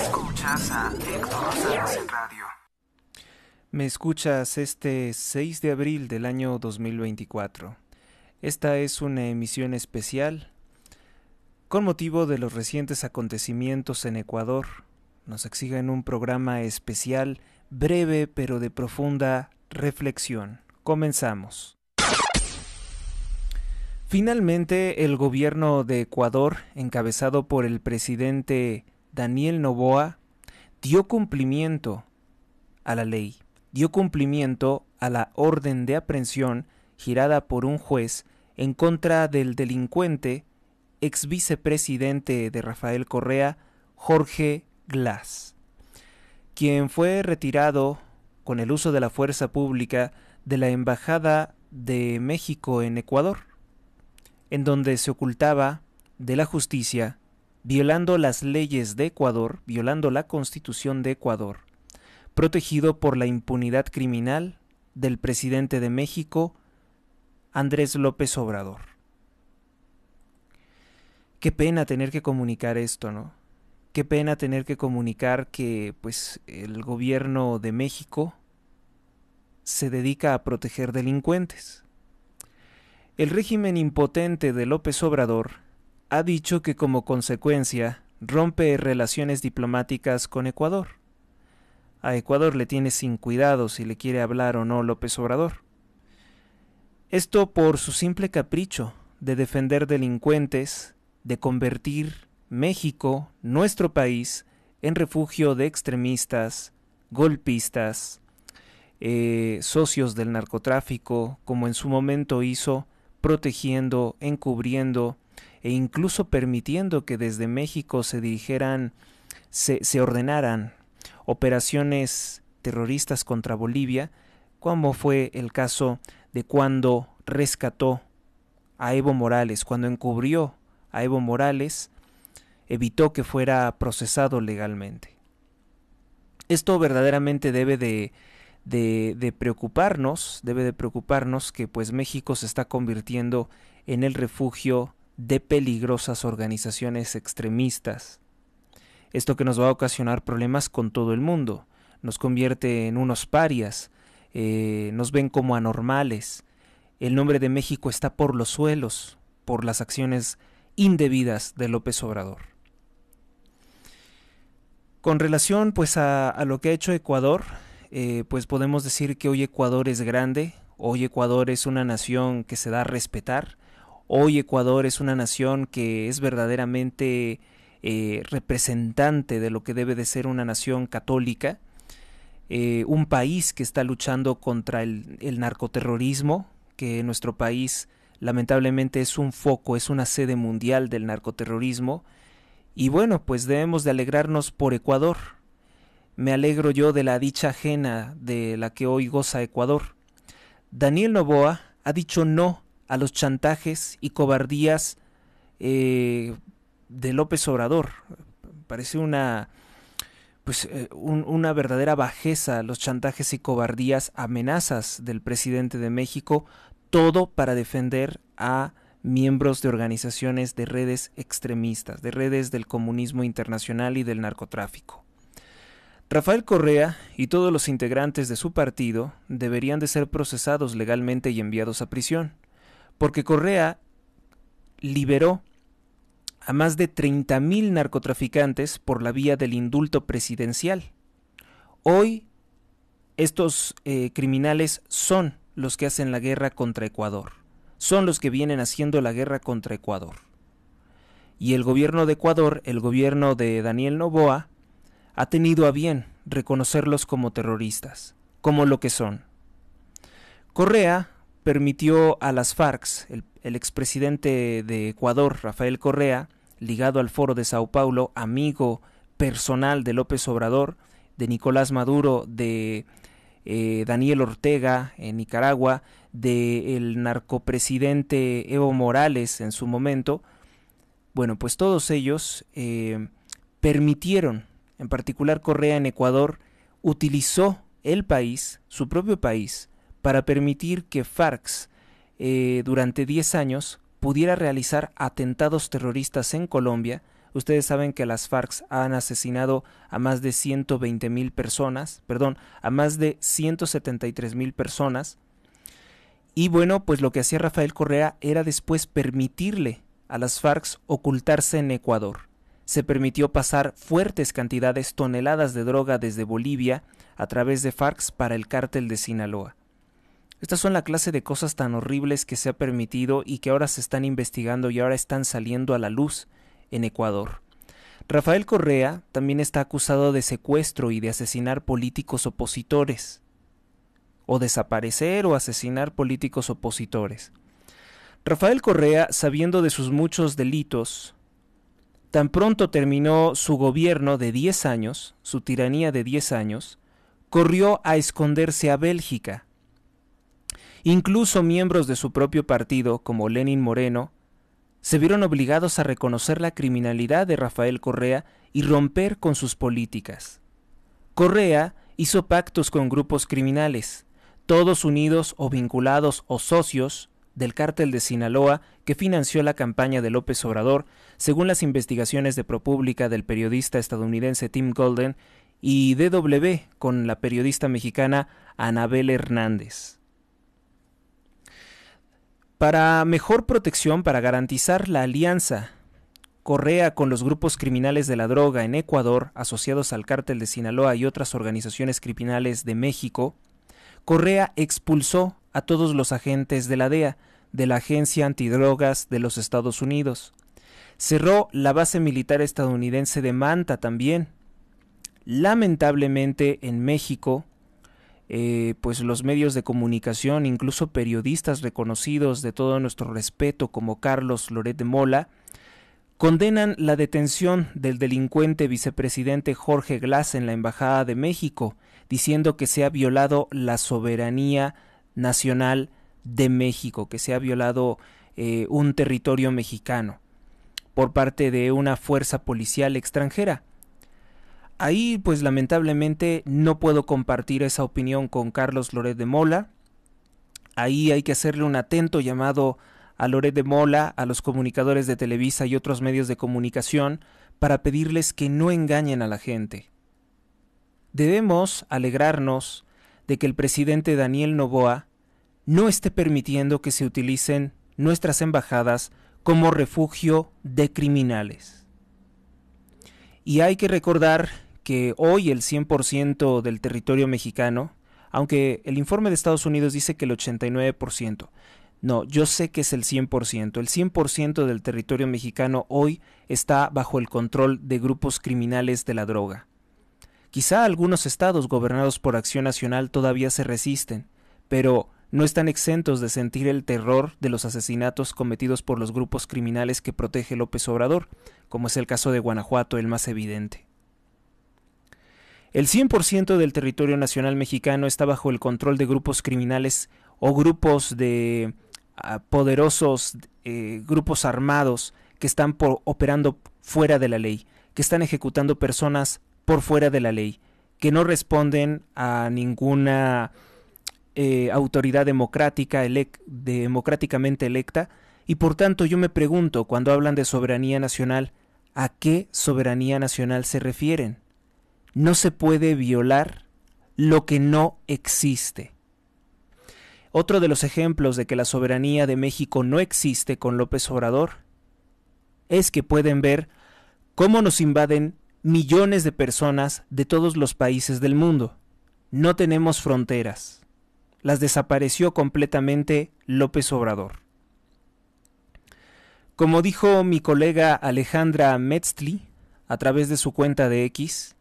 Escuchas radio. Me escuchas este 6 de abril del año 2024. Esta es una emisión especial con motivo de los recientes acontecimientos en Ecuador. Nos exigen un programa especial, breve pero de profunda reflexión. Comenzamos. Finalmente, el gobierno de Ecuador, encabezado por el presidente Daniel Novoa dio cumplimiento a la ley, dio cumplimiento a la orden de aprehensión girada por un juez en contra del delincuente ex vicepresidente de Rafael Correa, Jorge Glass, quien fue retirado con el uso de la fuerza pública de la Embajada de México en Ecuador, en donde se ocultaba de la justicia violando las leyes de Ecuador, violando la constitución de Ecuador, protegido por la impunidad criminal del presidente de México, Andrés López Obrador. Qué pena tener que comunicar esto, ¿no? Qué pena tener que comunicar que pues el gobierno de México se dedica a proteger delincuentes. El régimen impotente de López Obrador ha dicho que como consecuencia rompe relaciones diplomáticas con Ecuador. A Ecuador le tiene sin cuidado si le quiere hablar o no López Obrador. Esto por su simple capricho de defender delincuentes, de convertir México, nuestro país, en refugio de extremistas, golpistas, eh, socios del narcotráfico, como en su momento hizo, protegiendo, encubriendo, e incluso permitiendo que desde México se dirigieran, se, ordenaran operaciones terroristas contra Bolivia, como fue el caso de cuando rescató a Evo Morales, cuando encubrió a Evo Morales, evitó que fuera procesado legalmente. Esto verdaderamente debe de, de, preocuparnos, debe de preocuparnos que pues México se está convirtiendo en el refugio de peligrosas organizaciones extremistas. Esto que nos va a ocasionar problemas con todo el mundo, nos convierte en unos parias, eh, nos ven como anormales, el nombre de México está por los suelos por las acciones indebidas de López Obrador. Con relación pues a, lo que ha hecho Ecuador, eh, pues podemos decir que hoy Ecuador es grande, hoy Ecuador es una nación que se da a respetar, Hoy Ecuador es una nación que es verdaderamente eh, representante de lo que debe de ser una nación católica, eh, un país que está luchando contra el, el narcoterrorismo, que nuestro país lamentablemente es un foco, es una sede mundial del narcoterrorismo, y bueno, pues debemos de alegrarnos por Ecuador. Me alegro yo de la dicha ajena de la que hoy goza Ecuador. Daniel Novoa ha dicho no a los chantajes y cobardías eh, de López Obrador. Parece una pues, eh, una verdadera bajeza los chantajes y cobardías, amenazas del presidente de México, todo para defender a miembros de organizaciones de redes extremistas, de redes del comunismo internacional y del narcotráfico. Rafael Correa y todos los integrantes de su partido deberían de ser procesados legalmente y enviados a prisión porque Correa liberó a más de 30.000 narcotraficantes por la vía del indulto presidencial. Hoy estos eh, criminales son los que hacen la guerra contra Ecuador, son los que vienen haciendo la guerra contra Ecuador. Y el gobierno de Ecuador, el gobierno de Daniel Novoa, ha tenido a bien reconocerlos como terroristas, como lo que son. Correa permitió a las FARC, el, expresidente de Ecuador, Rafael Correa, ligado al foro de Sao Paulo, amigo personal de López Obrador, de Nicolás Maduro, de eh, Daniel Ortega en Nicaragua, del el narcopresidente Evo Morales en su momento, bueno, pues todos ellos eh, permitieron, en particular Correa en Ecuador, utilizó el país, su propio país, para permitir que FARC eh, durante 10 años pudiera realizar atentados terroristas en Colombia. Ustedes saben que las FARC han asesinado a más de 120 mil personas, perdón, a más de 173 mil personas. Y bueno, pues lo que hacía Rafael Correa era después permitirle a las FARC ocultarse en Ecuador. Se permitió pasar fuertes cantidades, toneladas de droga desde Bolivia a través de FARC para el cártel de Sinaloa. Estas son la clase de cosas tan horribles que se ha permitido y que ahora se están investigando y ahora están saliendo a la luz en Ecuador. Rafael Correa también está acusado de secuestro y de asesinar políticos opositores, o desaparecer o asesinar políticos opositores. Rafael Correa, sabiendo de sus muchos delitos, tan pronto terminó su gobierno de 10 años, su tiranía de 10 años, corrió a esconderse a Bélgica, Incluso miembros de su propio partido, como Lenin Moreno, se vieron obligados a reconocer la criminalidad de Rafael Correa y romper con sus políticas. Correa hizo pactos con grupos criminales, todos unidos o vinculados o socios del cártel de Sinaloa que financió la campaña de López Obrador, según las investigaciones de ProPública del periodista estadounidense Tim Golden y DW con la periodista mexicana Anabel Hernández. Para mejor protección, para garantizar la alianza Correa con los grupos criminales de la droga en Ecuador, asociados al cártel de Sinaloa y otras organizaciones criminales de México, Correa expulsó a todos los agentes de la DEA, de la Agencia Antidrogas de los Estados Unidos. Cerró la base militar estadounidense de Manta también. Lamentablemente en México, eh, pues los medios de comunicación, incluso periodistas reconocidos de todo nuestro respeto como Carlos Loret de Mola, condenan la detención del delincuente vicepresidente Jorge Glass en la Embajada de México, diciendo que se ha violado la soberanía nacional de México, que se ha violado eh, un territorio mexicano por parte de una fuerza policial extranjera. Ahí pues lamentablemente no puedo compartir esa opinión con Carlos Loret de Mola. Ahí hay que hacerle un atento llamado a Loret de Mola, a los comunicadores de Televisa y otros medios de comunicación para pedirles que no engañen a la gente. Debemos alegrarnos de que el presidente Daniel Novoa no esté permitiendo que se utilicen nuestras embajadas como refugio de criminales. Y hay que recordar que hoy el 100% del territorio mexicano, aunque el informe de Estados Unidos dice que el 89%, no, yo sé que es el 100%. El 100% del territorio mexicano hoy está bajo el control de grupos criminales de la droga. Quizá algunos estados gobernados por Acción Nacional todavía se resisten, pero no están exentos de sentir el terror de los asesinatos cometidos por los grupos criminales que protege López Obrador, como es el caso de Guanajuato, el más evidente. El 100% del territorio nacional mexicano está bajo el control de grupos criminales o grupos de ah, poderosos eh, grupos armados que están operando fuera de la ley, que están ejecutando personas por fuera de la ley, que no responden a ninguna eh, autoridad democrática democráticamente electa, y por tanto yo me pregunto, cuando hablan de soberanía nacional, ¿a qué soberanía nacional se refieren? No se puede violar lo que no existe. Otro de los ejemplos de que la soberanía de México no existe con López Obrador es que pueden ver cómo nos invaden millones de personas de todos los países del mundo. No tenemos fronteras. Las desapareció completamente López Obrador. Como dijo mi colega Alejandra Metzli a través de su cuenta de X,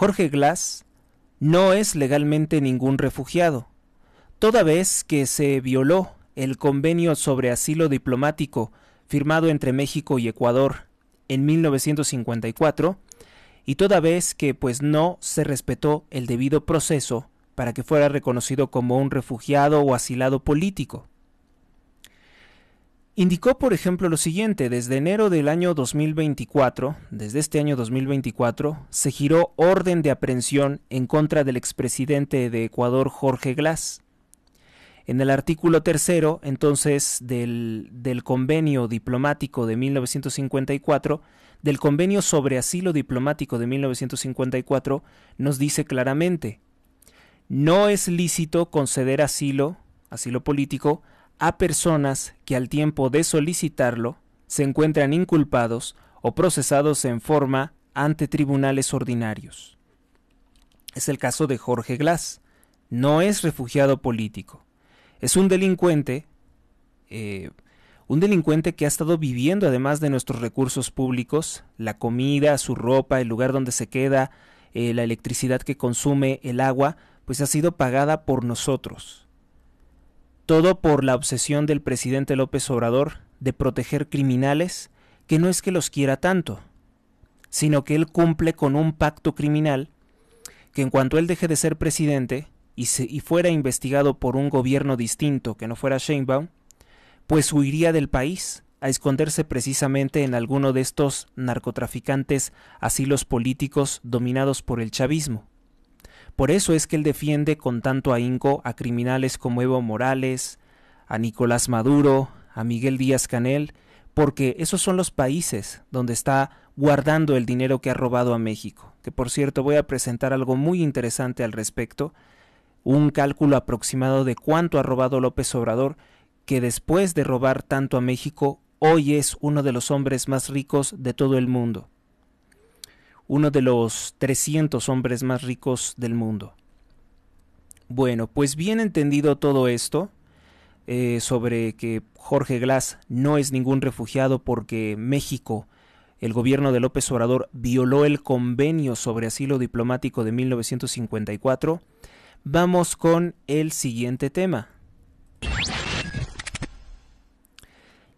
Jorge Glass no es legalmente ningún refugiado, toda vez que se violó el convenio sobre asilo diplomático firmado entre México y Ecuador en 1954 y toda vez que pues no se respetó el debido proceso para que fuera reconocido como un refugiado o asilado político. Indicó, por ejemplo, lo siguiente, desde enero del año 2024, desde este año 2024, se giró orden de aprehensión en contra del expresidente de Ecuador, Jorge Glass. En el artículo tercero, entonces, del, del convenio diplomático de 1954, del convenio sobre asilo diplomático de 1954, nos dice claramente, no es lícito conceder asilo, asilo político, a personas que al tiempo de solicitarlo se encuentran inculpados o procesados en forma ante tribunales ordinarios. Es el caso de Jorge Glass. No es refugiado político. Es un delincuente, eh, un delincuente que ha estado viviendo además de nuestros recursos públicos, la comida, su ropa, el lugar donde se queda, eh, la electricidad que consume, el agua, pues ha sido pagada por nosotros. Todo por la obsesión del presidente López Obrador de proteger criminales que no es que los quiera tanto, sino que él cumple con un pacto criminal que en cuanto él deje de ser presidente y, fuera investigado por un gobierno distinto que no fuera Sheinbaum, pues huiría del país a esconderse precisamente en alguno de estos narcotraficantes asilos políticos dominados por el chavismo. Por eso es que él defiende con tanto ahínco a criminales como Evo Morales, a Nicolás Maduro, a Miguel Díaz Canel, porque esos son los países donde está guardando el dinero que ha robado a México. Que por cierto voy a presentar algo muy interesante al respecto, un cálculo aproximado de cuánto ha robado López Obrador, que después de robar tanto a México, hoy es uno de los hombres más ricos de todo el mundo uno de los 300 hombres más ricos del mundo. Bueno, pues bien entendido todo esto, eh, sobre que Jorge Glass no es ningún refugiado porque México, el gobierno de López Obrador, violó el convenio sobre asilo diplomático de 1954, vamos con el siguiente tema.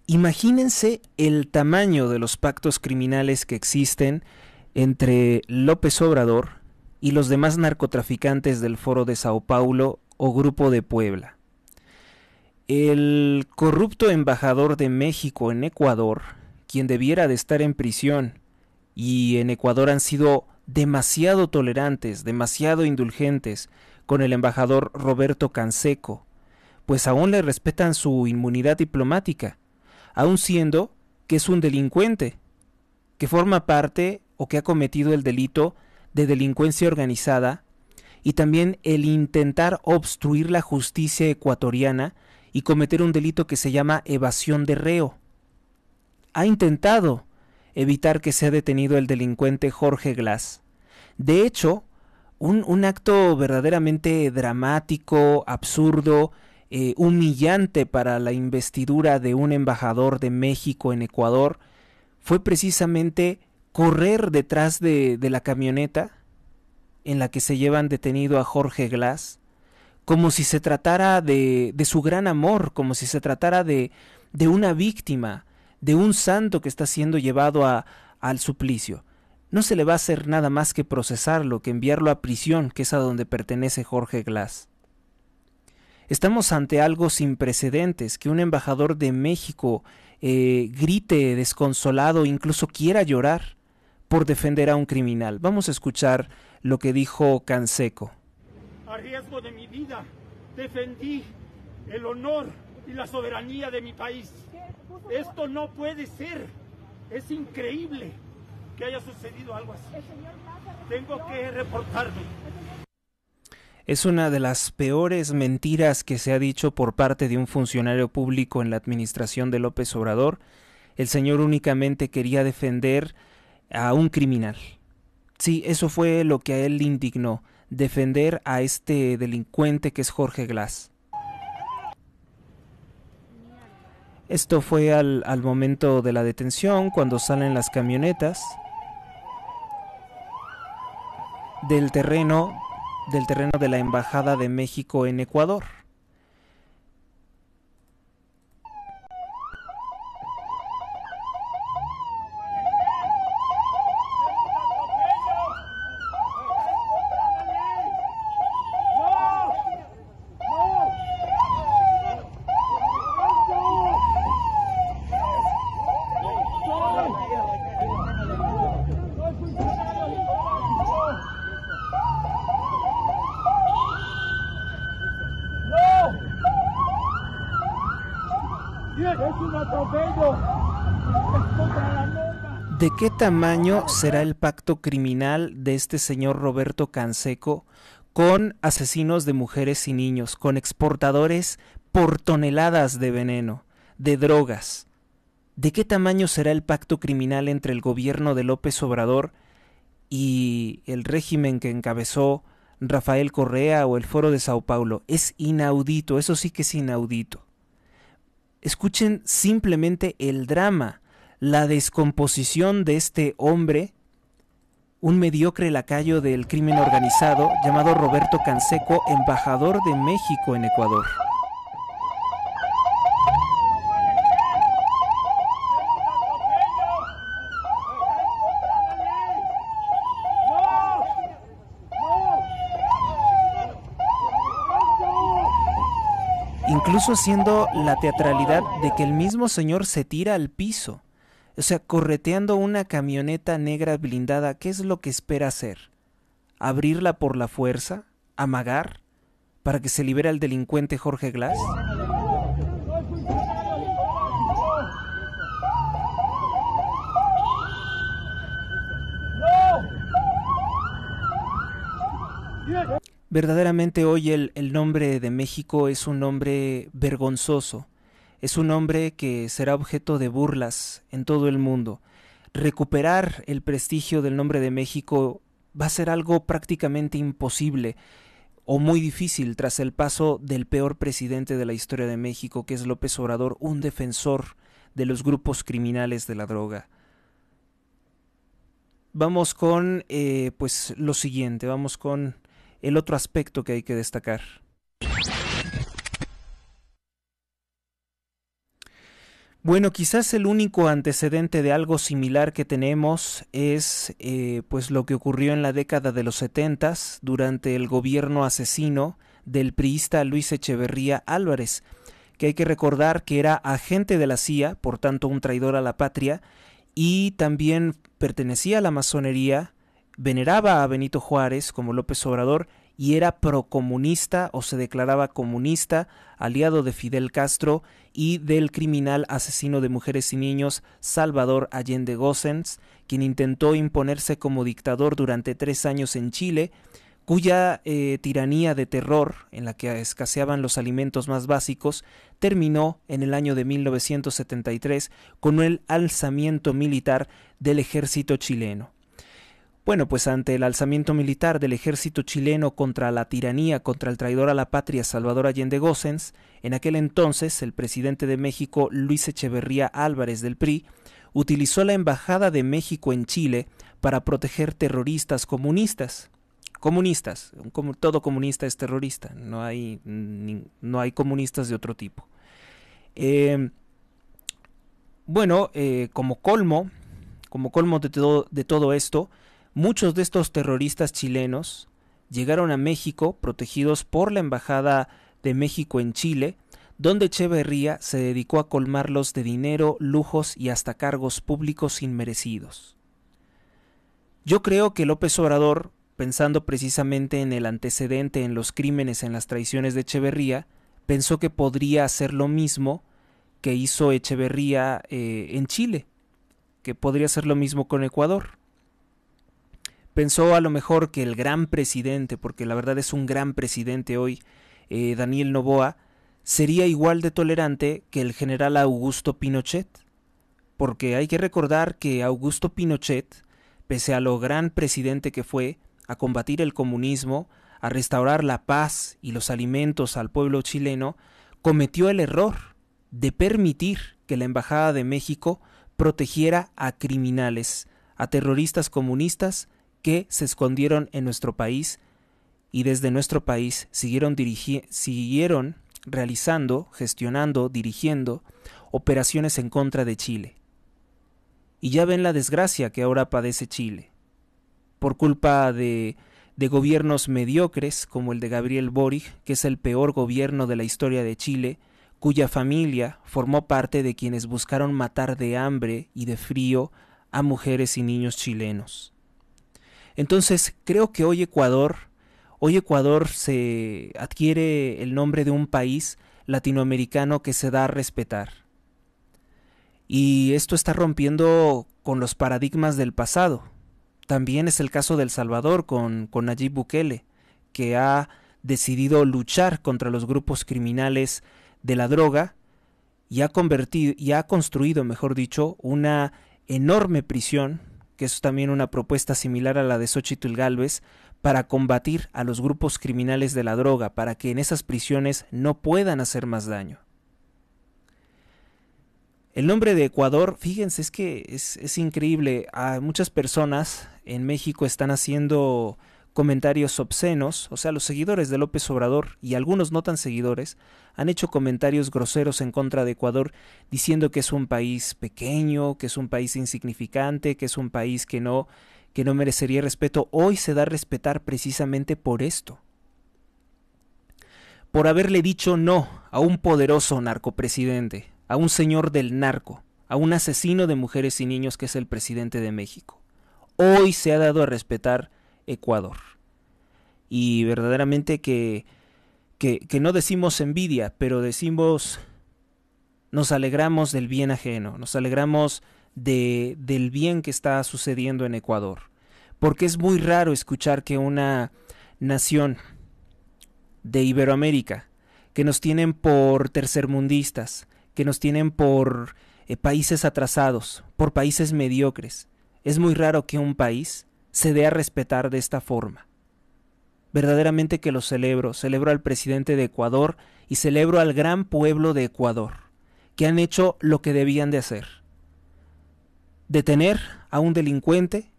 Imagínense el tamaño de los pactos criminales que existen entre López Obrador y los demás narcotraficantes del Foro de Sao Paulo o Grupo de Puebla. El corrupto embajador de México en Ecuador, quien debiera de estar en prisión, y en Ecuador han sido demasiado tolerantes, demasiado indulgentes con el embajador Roberto Canseco, pues aún le respetan su inmunidad diplomática, aun siendo que es un delincuente, que forma parte o que ha cometido el delito de delincuencia organizada y también el intentar obstruir la justicia ecuatoriana y cometer un delito que se llama evasión de reo. Ha intentado evitar que sea detenido el delincuente Jorge Glass. De hecho, un, un acto verdaderamente dramático, absurdo, eh, humillante para la investidura de un embajador de México en Ecuador fue precisamente correr detrás de, la camioneta en la que se llevan detenido a Jorge Glass, como si se tratara de, de su gran amor, como si se tratara de, de una víctima, de un santo que está siendo llevado al suplicio. No se le va a hacer nada más que procesarlo, que enviarlo a prisión, que es a donde pertenece Jorge Glass. Estamos ante algo sin precedentes, que un embajador de México eh, grite desconsolado, incluso quiera llorar por defender a un criminal. Vamos a escuchar lo que dijo Canseco. A riesgo de mi vida, defendí el honor y la soberanía de mi país. Esto no puede ser. Es increíble que haya sucedido algo así. Tengo que reportarme. Es una de las peores mentiras que se ha dicho por parte de un funcionario público en la administración de López Obrador. El señor únicamente quería defender a un criminal. Sí, eso fue lo que a él le indignó, defender a este delincuente que es Jorge Glass. Esto fue al, al momento de la detención, cuando salen las camionetas del terreno del terreno de la Embajada de México en Ecuador. ¿De qué tamaño será el pacto criminal de este señor Roberto Canseco con asesinos de mujeres y niños, con exportadores por toneladas de veneno, de drogas? ¿De qué tamaño será el pacto criminal entre el gobierno de López Obrador y el régimen que encabezó Rafael Correa o el Foro de Sao Paulo? Es inaudito, eso sí que es inaudito. Escuchen simplemente el drama la descomposición de este hombre, un mediocre lacayo del crimen organizado llamado Roberto Canseco, embajador de México en Ecuador. Incluso haciendo la teatralidad de que el mismo señor se tira al piso. O sea, correteando una camioneta negra blindada, ¿qué es lo que espera hacer? ¿Abrirla por la fuerza? ¿Amagar? ¿Para que se libere al delincuente Jorge Glass? Verdaderamente hoy el, el nombre de México es un nombre vergonzoso es un hombre que será objeto de burlas en todo el mundo. Recuperar el prestigio del nombre de México va a ser algo prácticamente imposible o muy difícil tras el paso del peor presidente de la historia de México, que es López Obrador, un defensor de los grupos criminales de la droga. Vamos con eh, pues lo siguiente, vamos con el otro aspecto que hay que destacar. Bueno, quizás el único antecedente de algo similar que tenemos es eh, pues lo que ocurrió en la década de los setentas durante el gobierno asesino del priista Luis Echeverría Álvarez, que hay que recordar que era agente de la CIA, por tanto un traidor a la patria, y también pertenecía a la masonería, veneraba a Benito Juárez como López Obrador y era procomunista o se declaraba comunista, aliado de Fidel Castro y del criminal asesino de mujeres y niños Salvador Allende Gossens, quien intentó imponerse como dictador durante tres años en Chile, cuya eh, tiranía de terror, en la que escaseaban los alimentos más básicos, terminó en el año de 1973 con el alzamiento militar del ejército chileno. Bueno, pues ante el alzamiento militar del ejército chileno contra la tiranía, contra el traidor a la patria Salvador Allende Gossens, en aquel entonces el presidente de México Luis Echeverría Álvarez del PRI utilizó la Embajada de México en Chile para proteger terroristas comunistas. Comunistas, todo comunista es terrorista, no hay, no hay comunistas de otro tipo. Eh, bueno, eh, como colmo, como colmo de todo, de todo esto, Muchos de estos terroristas chilenos llegaron a México protegidos por la Embajada de México en Chile, donde Echeverría se dedicó a colmarlos de dinero, lujos y hasta cargos públicos inmerecidos. Yo creo que López Obrador, pensando precisamente en el antecedente en los crímenes en las traiciones de Echeverría, pensó que podría hacer lo mismo que hizo Echeverría eh, en Chile, que podría hacer lo mismo con Ecuador. Pensó a lo mejor que el gran presidente, porque la verdad es un gran presidente hoy, eh, Daniel Novoa, sería igual de tolerante que el general Augusto Pinochet. Porque hay que recordar que Augusto Pinochet, pese a lo gran presidente que fue, a combatir el comunismo, a restaurar la paz y los alimentos al pueblo chileno, cometió el error de permitir que la Embajada de México protegiera a criminales, a terroristas comunistas que se escondieron en nuestro país y desde nuestro país siguieron, siguieron realizando, gestionando, dirigiendo operaciones en contra de Chile. Y ya ven la desgracia que ahora padece Chile, por culpa de, de gobiernos mediocres como el de Gabriel Boric, que es el peor gobierno de la historia de Chile, cuya familia formó parte de quienes buscaron matar de hambre y de frío a mujeres y niños chilenos. Entonces, creo que hoy Ecuador, hoy Ecuador se adquiere el nombre de un país latinoamericano que se da a respetar. Y esto está rompiendo con los paradigmas del pasado. También es el caso del Salvador con, con Nayib Bukele, que ha decidido luchar contra los grupos criminales de la droga y ha convertido y ha construido, mejor dicho, una enorme prisión que es también una propuesta similar a la de Xochitl Galvez, para combatir a los grupos criminales de la droga, para que en esas prisiones no puedan hacer más daño. El nombre de Ecuador, fíjense, es que es, increíble. a muchas personas en México están haciendo comentarios obscenos, o sea, los seguidores de López Obrador y algunos no tan seguidores han hecho comentarios groseros en contra de Ecuador, diciendo que es un país pequeño, que es un país insignificante, que es un país que no que no merecería respeto, hoy se da a respetar precisamente por esto. Por haberle dicho no a un poderoso narcopresidente, a un señor del narco, a un asesino de mujeres y niños que es el presidente de México. Hoy se ha dado a respetar Ecuador. Y verdaderamente que, que, no decimos envidia, pero decimos nos alegramos del bien ajeno, nos alegramos de, del bien que está sucediendo en Ecuador. Porque es muy raro escuchar que una nación de Iberoamérica, que nos tienen por tercermundistas, que nos tienen por eh, países atrasados, por países mediocres, es muy raro que un país se dé a respetar de esta forma. Verdaderamente que lo celebro, celebro al presidente de Ecuador y celebro al gran pueblo de Ecuador, que han hecho lo que debían de hacer. Detener a un delincuente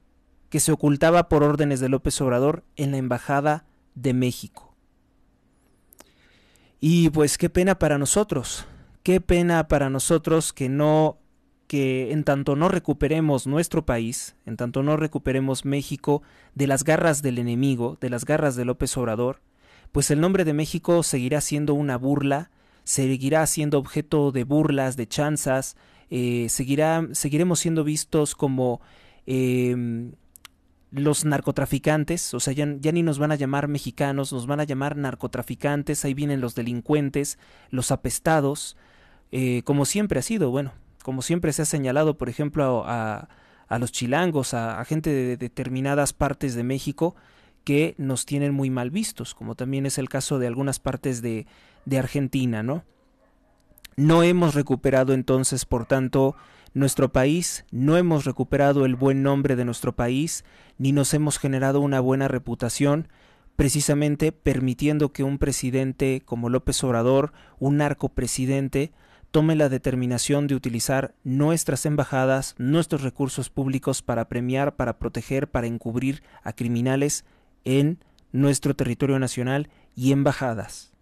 que se ocultaba por órdenes de López Obrador en la Embajada de México. Y pues qué pena para nosotros, qué pena para nosotros que no que en tanto no recuperemos nuestro país, en tanto no recuperemos México de las garras del enemigo, de las garras de López Obrador, pues el nombre de México seguirá siendo una burla, seguirá siendo objeto de burlas, de chanzas, eh, seguirá, seguiremos siendo vistos como em, los narcotraficantes, o sea, ya, ni nos van a llamar mexicanos, nos van a llamar narcotraficantes, ahí vienen los delincuentes, los apestados, eh, como siempre ha sido, bueno, como siempre se ha señalado, por ejemplo, a, los chilangos, a, gente de determinadas partes de México que nos tienen muy mal vistos, como también es el caso de algunas partes de, Argentina, ¿no? No hemos recuperado entonces, por tanto, nuestro país, no hemos recuperado el buen nombre de nuestro país, ni nos hemos generado una buena reputación, precisamente permitiendo que un presidente como López Obrador, un presidente tome la determinación de utilizar nuestras embajadas, nuestros recursos públicos para premiar, para proteger, para encubrir a criminales en nuestro territorio nacional y embajadas.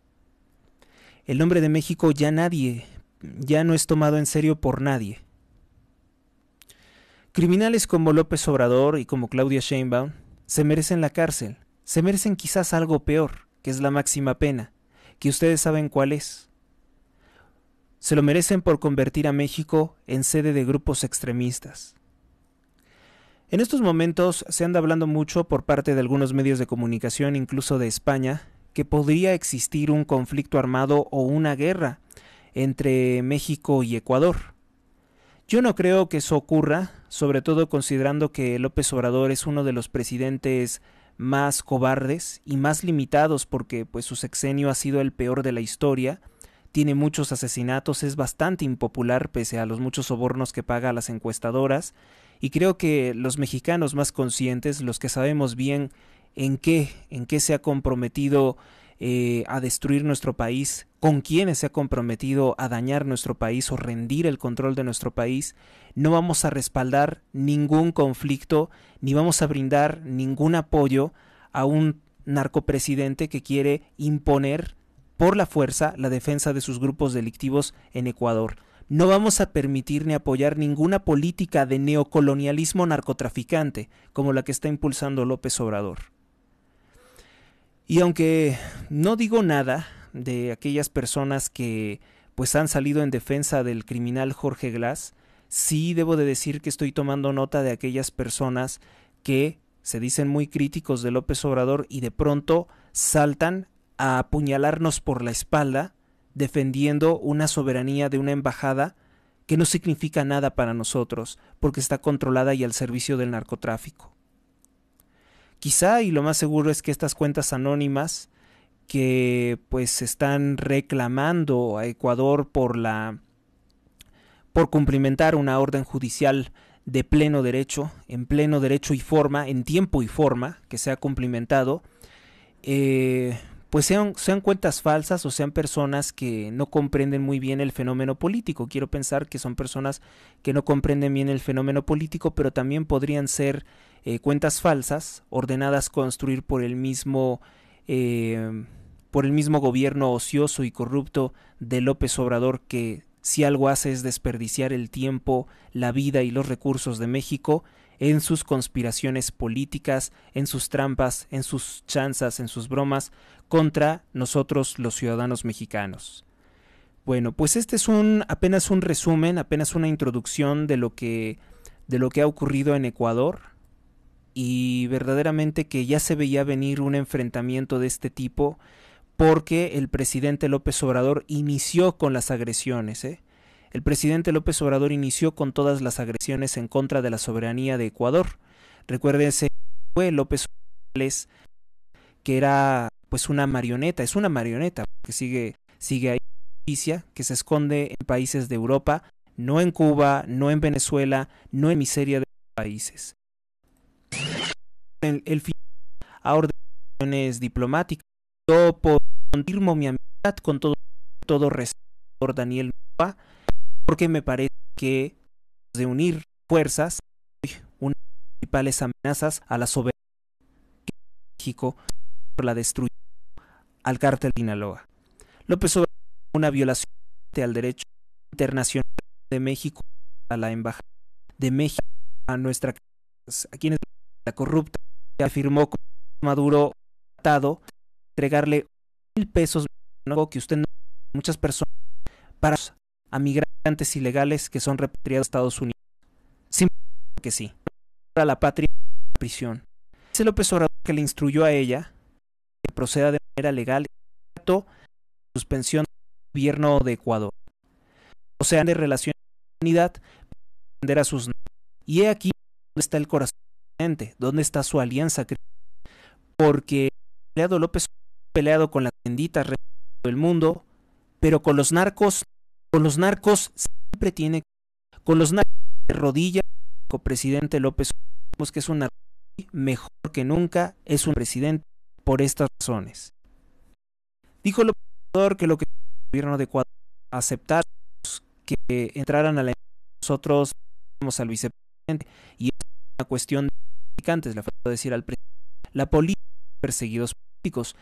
El nombre de México ya nadie, ya no es tomado en serio por nadie. Criminales como López Obrador y como Claudia Sheinbaum se merecen la cárcel, se merecen quizás algo peor, que es la máxima pena, que ustedes saben cuál es se lo merecen por convertir a México en sede de grupos extremistas. En estos momentos se anda hablando mucho por parte de algunos medios de comunicación, incluso de España, que podría existir un conflicto armado o una guerra entre México y Ecuador. Yo no creo que eso ocurra, sobre todo considerando que López Obrador es uno de los presidentes más cobardes y más limitados porque pues su sexenio ha sido el peor de la historia tiene muchos asesinatos, es bastante impopular pese a los muchos sobornos que paga a las encuestadoras, y creo que los mexicanos más conscientes, los que sabemos bien en qué, en qué se ha comprometido eh, a destruir nuestro país, con quienes se ha comprometido a dañar nuestro país o rendir el control de nuestro país, no vamos a respaldar ningún conflicto ni vamos a brindar ningún apoyo a un narcopresidente que quiere imponer por la fuerza la defensa de sus grupos delictivos en Ecuador. No vamos a permitir ni apoyar ninguna política de neocolonialismo narcotraficante como la que está impulsando López Obrador. Y aunque no digo nada de aquellas personas que pues han salido en defensa del criminal Jorge Glass, sí debo de decir que estoy tomando nota de aquellas personas que se dicen muy críticos de López Obrador y de pronto saltan a apuñalarnos por la espalda defendiendo una soberanía de una embajada que no significa nada para nosotros porque está controlada y al servicio del narcotráfico. Quizá y lo más seguro es que estas cuentas anónimas que pues están reclamando a Ecuador por la por cumplimentar una orden judicial de pleno derecho, en pleno derecho y forma, en tiempo y forma, que se ha cumplimentado, eh, pues sean, sean cuentas falsas o sean personas que no comprenden muy bien el fenómeno político. Quiero pensar que son personas que no comprenden bien el fenómeno político, pero también podrían ser eh, cuentas falsas ordenadas construir por el mismo eh, por el mismo gobierno ocioso y corrupto de López Obrador que si algo hace es desperdiciar el tiempo, la vida y los recursos de México en sus conspiraciones políticas, en sus trampas, en sus chanzas, en sus bromas contra nosotros los ciudadanos mexicanos. Bueno, pues este es un apenas un resumen, apenas una introducción de lo que de lo que ha ocurrido en Ecuador y verdaderamente que ya se veía venir un enfrentamiento de este tipo porque el presidente López Obrador inició con las agresiones, ¿eh? el presidente López Obrador inició con todas las agresiones en contra de la soberanía de Ecuador. Recuérdense, fue López Obrador que era pues una marioneta, es una marioneta que sigue sigue ahí que se esconde en países de Europa, no en Cuba, no en Venezuela, no en miseria de países. El, el a diplomáticas. Yo confirmo mi amistad con todo, todo respeto por Daniel porque me parece que de unir fuerzas, una de las principales amenazas a la soberanía de México la destrucción al cártel de Sinaloa. López Obrador una violación al derecho internacional de México a la embajada de México a nuestra a quienes la corrupta afirmó con Maduro atado entregarle mil pesos que usted no, muchas personas para a migrantes ilegales que son repatriados a Estados Unidos. Simplemente que sí. Para la patria la prisión. Dice López Obrador que le instruyó a ella que proceda de manera legal de suspensión del gobierno de Ecuador. O sea, de relación con la unidad para defender a sus y he aquí donde está el corazón gente, dónde está su alianza porque peleado López peleado con las benditas del mundo, pero con los narcos con los narcos siempre tiene con los narcos de rodillas, el presidente López que es un mejor que nunca, es un presidente por estas razones. Dijo López Obrador que lo que el gobierno de Ecuador aceptar que entraran a la nosotros vamos al vicepresidente y es una cuestión de antes le decir al presidente, la política de perseguidos políticos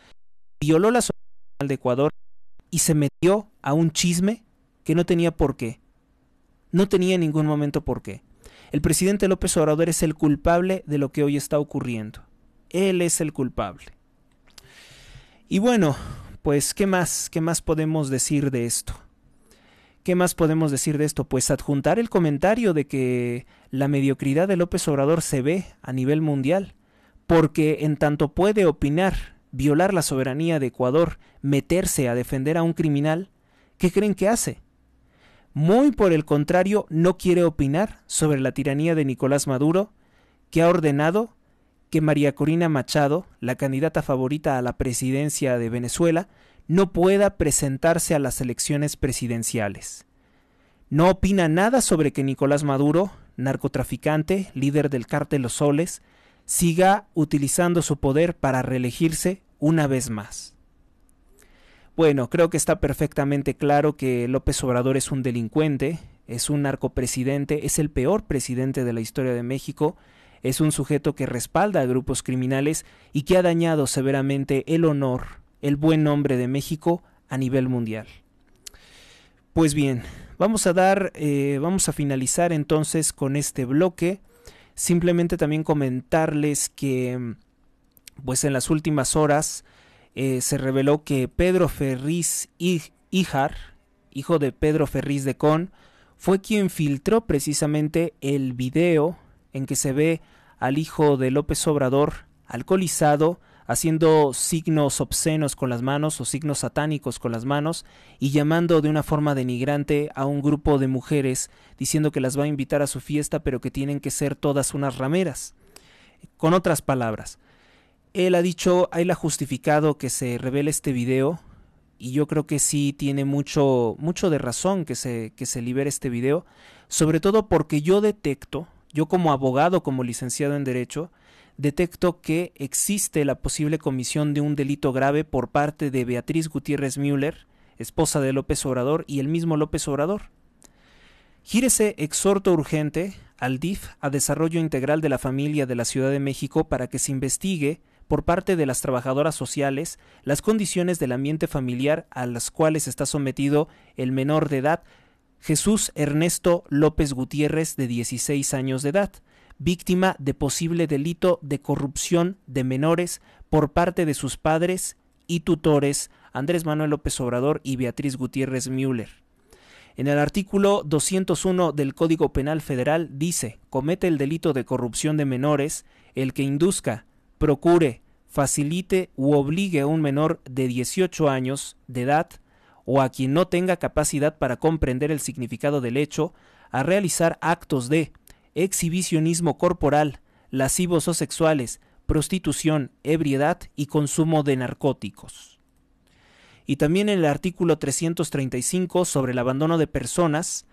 violó la soberanía de Ecuador y se metió a un chisme que no tenía por qué. No tenía en ningún momento por qué. El presidente López Obrador es el culpable de lo que hoy está ocurriendo. Él es el culpable. Y bueno, pues ¿qué más? ¿Qué más podemos decir de esto? ¿Qué más podemos decir de esto? Pues adjuntar el comentario de que la mediocridad de López Obrador se ve a nivel mundial, porque en tanto puede opinar, violar la soberanía de Ecuador, meterse a defender a un criminal, ¿qué creen que hace? Muy por el contrario, no quiere opinar sobre la tiranía de Nicolás Maduro, que ha ordenado que María Corina Machado, la candidata favorita a la presidencia de Venezuela, no pueda presentarse a las elecciones presidenciales. No opina nada sobre que Nicolás Maduro, narcotraficante, líder del cártel Los Soles, siga utilizando su poder para reelegirse una vez más. Bueno, creo que está perfectamente claro que López Obrador es un delincuente, es un narcopresidente, es el peor presidente de la historia de México, es un sujeto que respalda a grupos criminales y que ha dañado severamente el honor, el buen nombre de México a nivel mundial. Pues bien, vamos a dar, eh, vamos a finalizar entonces con este bloque. Simplemente también comentarles que, pues en las últimas horas, eh, se reveló que Pedro Ferriz Ijar, hijo de Pedro Ferriz de Con, fue quien filtró precisamente el video en que se ve al hijo de López Obrador alcoholizado haciendo signos obscenos con las manos o signos satánicos con las manos y llamando de una forma denigrante a un grupo de mujeres diciendo que las va a invitar a su fiesta pero que tienen que ser todas unas rameras. Con otras palabras, él ha dicho, él ha justificado que se revele este video y yo creo que sí tiene mucho, mucho de razón que se, que se libere este video, sobre todo porque yo detecto, yo como abogado, como licenciado en Derecho, detecto que existe la posible comisión de un delito grave por parte de Beatriz Gutiérrez Müller, esposa de López Obrador y el mismo López Obrador. Gírese exhorto urgente al DIF a desarrollo integral de la familia de la Ciudad de México para que se investigue por parte de las trabajadoras sociales las condiciones del ambiente familiar a las cuales está sometido el menor de edad Jesús Ernesto López Gutiérrez de 16 años de edad, víctima de posible delito de corrupción de menores por parte de sus padres y tutores Andrés Manuel López Obrador y Beatriz Gutiérrez Müller. En el artículo 201 del Código Penal Federal dice, comete el delito de corrupción de menores el que induzca procure, facilite u obligue a un menor de 18 años de edad o a quien no tenga capacidad para comprender el significado del hecho a realizar actos de exhibicionismo corporal, lascivos o sexuales, prostitución, ebriedad y consumo de narcóticos. Y también en el artículo 335 sobre el abandono de personas,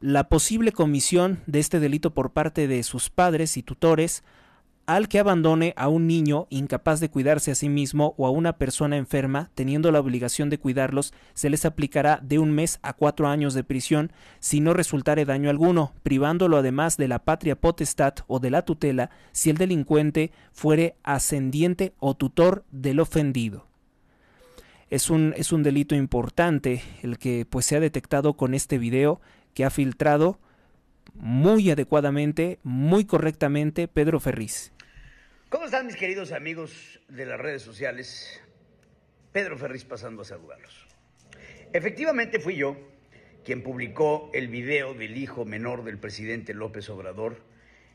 la posible comisión de este delito por parte de sus padres y tutores al que abandone a un niño incapaz de cuidarse a sí mismo o a una persona enferma, teniendo la obligación de cuidarlos, se les aplicará de un mes a cuatro años de prisión si no resultare daño alguno, privándolo además de la patria potestad o de la tutela si el delincuente fuere ascendiente o tutor del ofendido. Es un, es un delito importante el que pues se ha detectado con este video que ha filtrado muy adecuadamente, muy correctamente Pedro Ferriz. ¿Cómo están mis queridos amigos de las redes sociales? Pedro Ferriz pasando a saludarlos. Efectivamente fui yo quien publicó el video del hijo menor del presidente López Obrador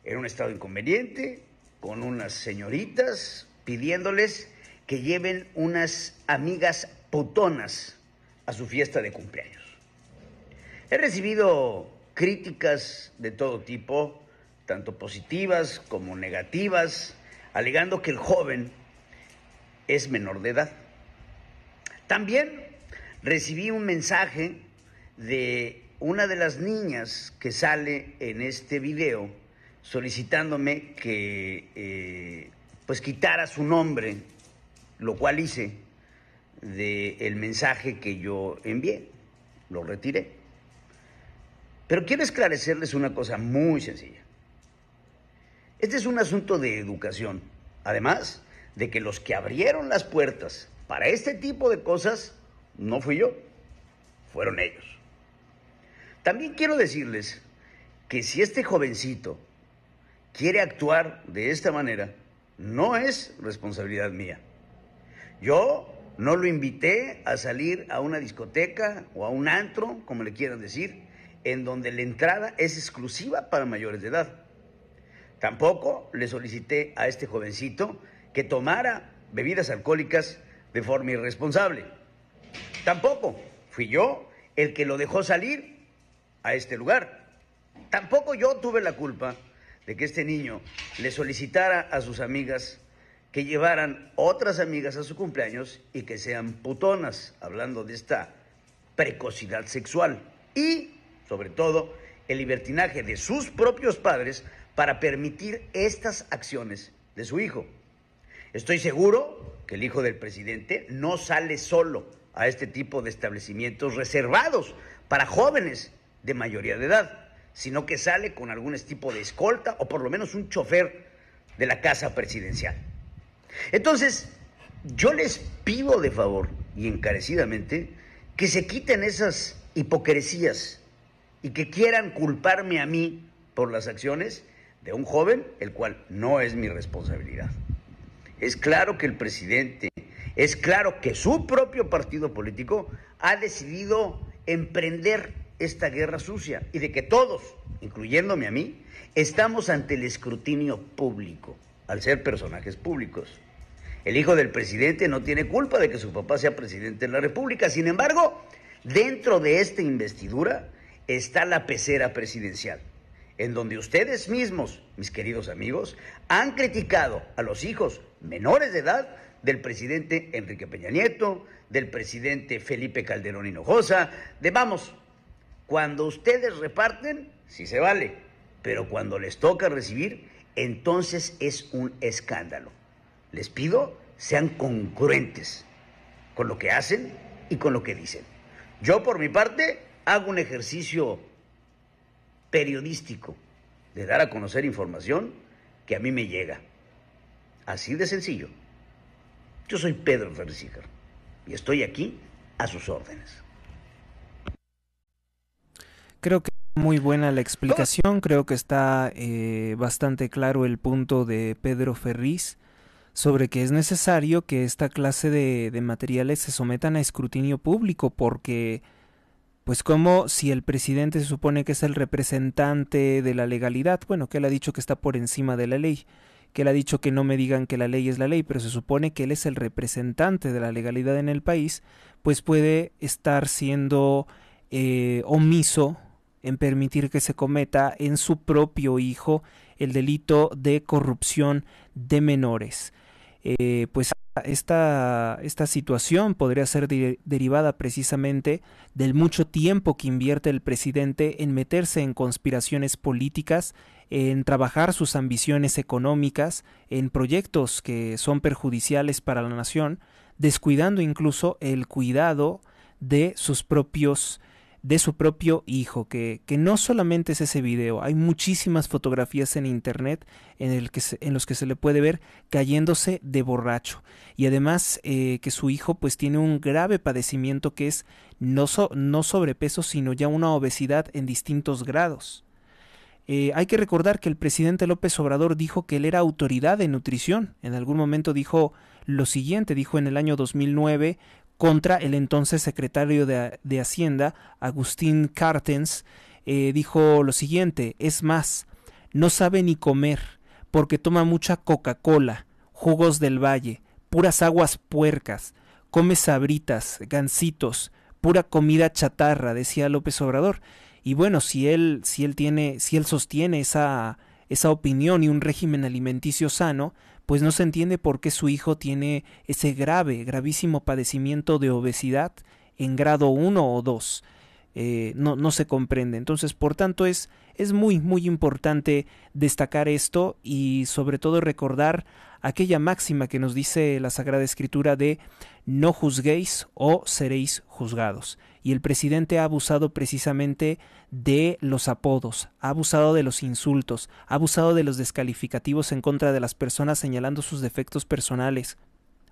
en un estado inconveniente, con unas señoritas, pidiéndoles que lleven unas amigas putonas a su fiesta de cumpleaños. He recibido críticas de todo tipo, tanto positivas como negativas, alegando que el joven es menor de edad. También recibí un mensaje de una de las niñas que sale en este video solicitándome que eh, pues quitara su nombre, lo cual hice del mensaje que yo envié, lo retiré. Pero quiero esclarecerles una cosa muy sencilla. Este es un asunto de educación. Además de que los que abrieron las puertas para este tipo de cosas no fui yo, fueron ellos. También quiero decirles que si este jovencito quiere actuar de esta manera, no es responsabilidad mía. Yo no lo invité a salir a una discoteca o a un antro, como le quieran decir, en donde la entrada es exclusiva para mayores de edad. Tampoco le solicité a este jovencito que tomara bebidas alcohólicas de forma irresponsable. Tampoco fui yo el que lo dejó salir a este lugar. Tampoco yo tuve la culpa de que este niño le solicitara a sus amigas que llevaran otras amigas a su cumpleaños y que sean putonas, hablando de esta precocidad sexual y, sobre todo, el libertinaje de sus propios padres para permitir estas acciones de su hijo. Estoy seguro que el hijo del presidente no sale solo a este tipo de establecimientos reservados para jóvenes de mayoría de edad, sino que sale con algún tipo de escolta o por lo menos un chofer de la casa presidencial. Entonces, yo les pido de favor y encarecidamente que se quiten esas hipocresías y que quieran culparme a mí por las acciones de un joven, el cual no es mi responsabilidad. Es claro que el presidente, es claro que su propio partido político ha decidido emprender esta guerra sucia y de que todos, incluyéndome a mí, estamos ante el escrutinio público, al ser personajes públicos. El hijo del presidente no tiene culpa de que su papá sea presidente de la República, sin embargo, dentro de esta investidura está la pecera presidencial en donde ustedes mismos, mis queridos amigos, han criticado a los hijos menores de edad del presidente Enrique Peña Nieto, del presidente Felipe Calderón Hinojosa, de vamos, cuando ustedes reparten, sí se vale, pero cuando les toca recibir, entonces es un escándalo. Les pido sean congruentes con lo que hacen y con lo que dicen. Yo por mi parte hago un ejercicio periodístico de dar a conocer información que a mí me llega. Así de sencillo. Yo soy Pedro Ferziger y estoy aquí a sus órdenes. Creo que muy buena la explicación, creo que está eh, bastante claro el punto de Pedro Ferriz sobre que es necesario que esta clase de materiales se sometan a escrutinio público porque pues como si el presidente se supone que es el representante de la legalidad, bueno, que él ha dicho que está por encima de la ley, que él ha dicho que no me digan que la ley es la ley, pero se supone que él es el representante de la legalidad en el país, pues puede estar siendo eh, omiso en permitir que se cometa en su propio hijo el delito de corrupción de menores. Eh, pues esta, situación podría ser derivada precisamente del mucho tiempo que invierte el presidente en meterse en conspiraciones políticas, en trabajar sus ambiciones económicas, en proyectos que son perjudiciales para la nación, descuidando incluso el cuidado de sus propios de su propio hijo, que, que, no solamente es ese video, hay muchísimas fotografías en internet en, el que se, en los que se le puede ver cayéndose de borracho. Y además eh, que su hijo pues tiene un grave padecimiento que es no, no sobrepeso, sino ya una obesidad en distintos grados. Eh, hay que recordar que el presidente López Obrador dijo que él era autoridad de nutrición. En algún momento dijo lo siguiente, dijo en el año 2009, contra el entonces secretario de, Hacienda, Agustín Cartens, eh, dijo lo siguiente, es más, no sabe ni comer, porque toma mucha Coca-Cola, jugos del valle, puras aguas puercas, come sabritas, gansitos, pura comida chatarra, decía López Obrador. Y bueno, si él, si él tiene, si él sostiene esa, esa opinión y un régimen alimenticio sano, pues no se entiende por qué su hijo tiene ese grave, gravísimo padecimiento de obesidad en grado 1 o 2. Eh, no, no, se comprende. Entonces, por tanto, es, es muy, muy importante destacar esto y sobre todo recordar aquella máxima que nos dice la Sagrada Escritura de no juzguéis o seréis juzgados. Y el presidente ha abusado precisamente de los apodos, ha abusado de los insultos, ha abusado de los descalificativos en contra de las personas señalando sus defectos personales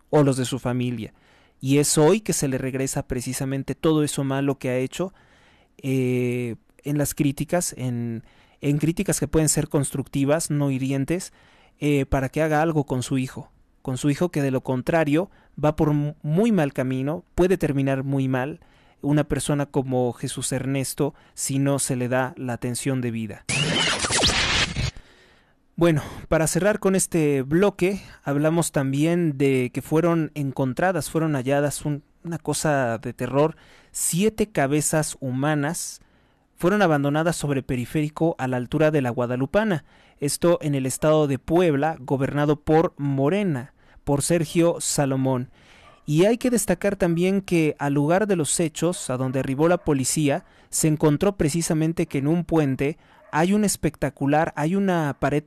o los de su familia. Y es hoy que se le regresa precisamente todo eso malo que ha hecho eh, en las críticas, en, en, críticas que pueden ser constructivas, no hirientes, eh, para que haga algo con su hijo, con su hijo que de lo contrario va por muy mal camino, puede terminar muy mal una persona como Jesús Ernesto si no se le da la atención debida. Bueno, para cerrar con este bloque, hablamos también de que fueron encontradas, fueron halladas una cosa de terror, siete cabezas humanas fueron abandonadas sobre periférico a la altura de la Guadalupana, esto en el estado de Puebla, gobernado por Morena, por Sergio Salomón. Y hay que destacar también que al lugar de los hechos, a donde arribó la policía, se encontró precisamente que en un puente hay un espectacular, hay una pared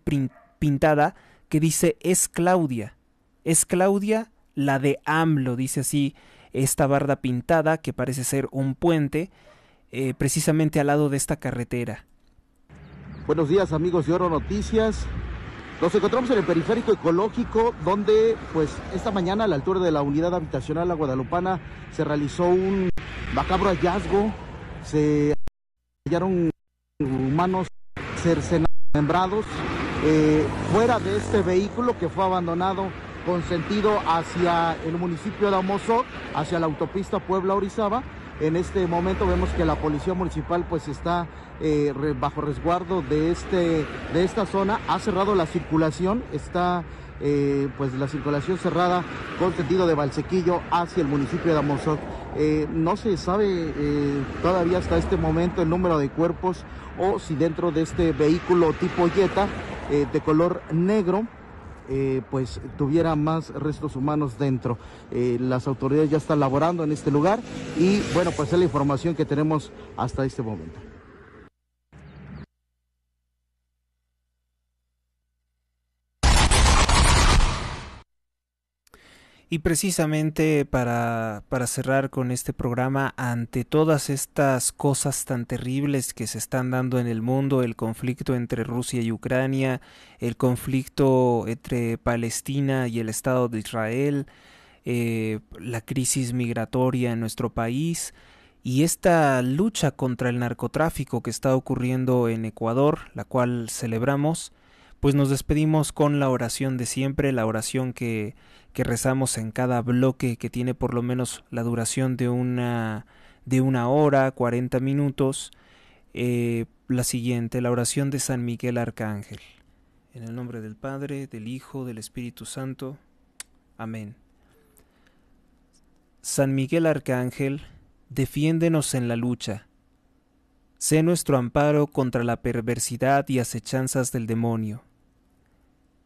pintada que dice es Claudia, es Claudia la de AMLO, dice así esta barda pintada que parece ser un puente, eh, precisamente al lado de esta carretera. Buenos días amigos de Oro Noticias. Nos encontramos en el periférico ecológico donde pues esta mañana a la altura de la unidad habitacional La Guadalupana se realizó un macabro hallazgo. Se hallaron humanos cercenados eh, fuera de este vehículo que fue abandonado con sentido hacia el municipio de Amozoc, hacia la autopista Puebla Orizaba. En este momento vemos que la policía municipal pues está eh, bajo resguardo de, este, de esta zona, ha cerrado la circulación, está eh, pues la circulación cerrada con sentido de Balsequillo hacia el municipio de Amozoc. Eh, no se sabe eh, todavía hasta este momento el número de cuerpos o si dentro de este vehículo tipo Jetta de color negro pues tuviera más restos humanos dentro. las autoridades ya están laborando en este lugar y bueno, pues es la información que tenemos hasta este momento. Y precisamente para, para cerrar con este programa, ante todas estas cosas tan terribles que se están dando en el mundo, el conflicto entre Rusia y Ucrania, el conflicto entre Palestina y el Estado de Israel, eh, la crisis migratoria en nuestro país, y esta lucha contra el narcotráfico que está ocurriendo en Ecuador, la cual celebramos, pues nos despedimos con la oración de siempre, la oración que, que rezamos en cada bloque que tiene por lo menos la duración de una, de una hora, cuarenta minutos. Eh, la siguiente, la oración de San Miguel Arcángel. En el nombre del Padre, del Hijo, del Espíritu Santo. Amén. San Miguel Arcángel, defiéndenos en la lucha. Sé nuestro amparo contra la perversidad y acechanzas del demonio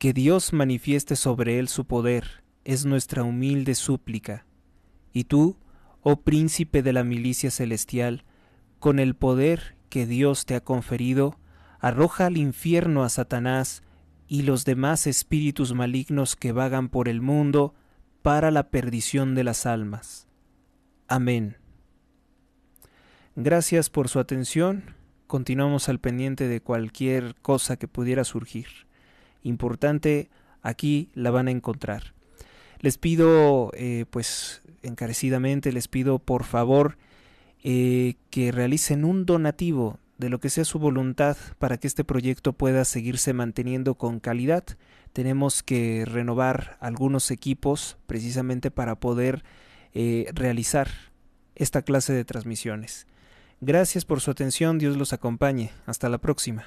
que Dios manifieste sobre él su poder, es nuestra humilde súplica. Y tú, oh príncipe de la milicia celestial, con el poder que Dios te ha conferido, arroja al infierno a Satanás y los demás espíritus malignos que vagan por el mundo para la perdición de las almas. Amén. Gracias por su atención. Continuamos al pendiente de cualquier cosa que pudiera surgir importante, aquí la van a encontrar. Les pido, eh, pues encarecidamente, les pido por favor eh, que realicen un donativo de lo que sea su voluntad para que este proyecto pueda seguirse manteniendo con calidad. Tenemos que renovar algunos equipos precisamente para poder eh, realizar esta clase de transmisiones. Gracias por su atención, Dios los acompañe. Hasta la próxima.